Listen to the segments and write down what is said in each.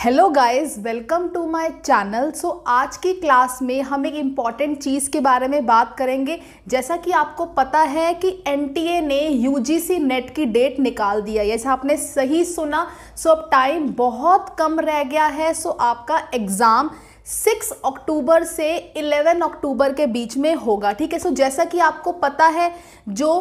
hello guys welcome to my channel so आज की class में हम एक इम्पॉर्टेंट चीज़ के बारे में बात करेंगे जैसा कि आपको पता है कि एन ने यूजीसी नेट की डेट निकाल दिया जैसा आपने सही सुना सो अब टाइम बहुत कम रह गया है सो आपका एग्ज़ाम सिक्स अक्टूबर से इलेवन अक्टूबर के बीच में होगा ठीक है सो जैसा कि आपको पता है जो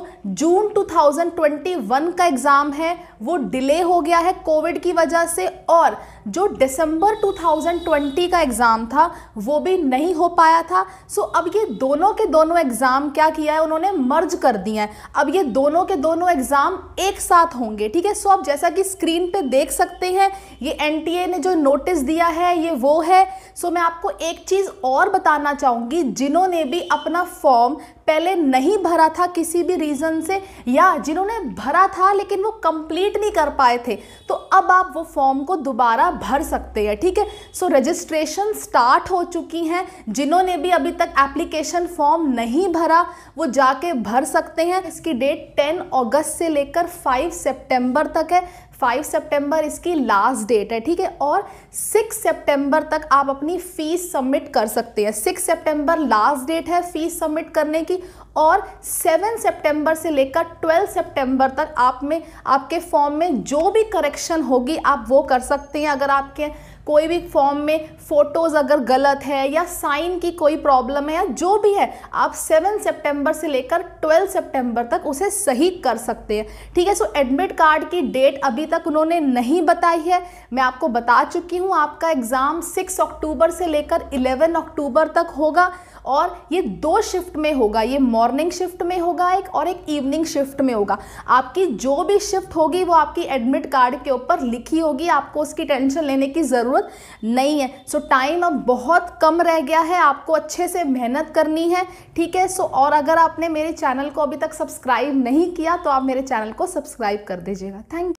जून 2021 का एग्ज़ाम है वो डिले हो गया है कोविड की वजह से और जो दिसंबर 2020 का एग्ज़ाम था वो भी नहीं हो पाया था सो अब ये दोनों के दोनों एग्ज़ाम क्या किया है उन्होंने मर्ज कर दिए हैं अब ये दोनों के दोनों एग्ज़ाम एक साथ होंगे ठीक है सो आप जैसा कि स्क्रीन पर देख सकते हैं ये एन ने जो नोटिस दिया है ये वो है सो मैं आपको एक चीज़ और बताना चाहूँगी जिन्होंने भी अपना फॉर्म पहले नहीं भरा था किसी भी रीज़न से या जिन्होंने भरा था लेकिन वो कंप्लीट नहीं कर पाए थे तो अब आप वो फॉर्म को दोबारा भर सकते हैं ठीक है सो रजिस्ट्रेशन स्टार्ट हो चुकी हैं जिन्होंने भी अभी तक एप्लीकेशन फॉर्म नहीं भरा वो जाके भर सकते हैं इसकी डेट 10 अगस्त से लेकर 5 सितंबर तक है फाइव सितंबर इसकी लास्ट डेट है ठीक है और सिक्स सितंबर तक आप अपनी फ़ीस सबमिट कर सकते हैं सिक्स सितंबर लास्ट डेट है फ़ीस सबमिट करने की और सेवन सितंबर से लेकर ट्वेल्व सितंबर तक आप में आपके फॉर्म में जो भी करेक्शन होगी आप वो कर सकते हैं अगर आपके कोई भी फॉर्म में फ़ोटोज़ अगर गलत है या साइन की कोई प्रॉब्लम है या जो भी है आप सेवन सितंबर से लेकर ट्वेल्व सितंबर तक उसे सही कर सकते हैं ठीक है सो एडमिट कार्ड की डेट अभी तक उन्होंने नहीं बताई है मैं आपको बता चुकी हूँ आपका एग्ज़ाम सिक्स अक्टूबर से लेकर इलेवन अक्टूबर तक होगा और ये दो शिफ्ट में होगा ये मॉर्निंग शिफ्ट में होगा एक और एक इवनिंग शिफ्ट में होगा आपकी जो भी शिफ्ट होगी वो आपकी एडमिट कार्ड के ऊपर लिखी होगी आपको उसकी टेंशन लेने की ज़रूरत नहीं है सो टाइम अब बहुत कम रह गया है आपको अच्छे से मेहनत करनी है ठीक है सो और अगर आपने मेरे चैनल को अभी तक सब्सक्राइब नहीं किया तो आप मेरे चैनल को सब्सक्राइब कर दीजिएगा थैंक यू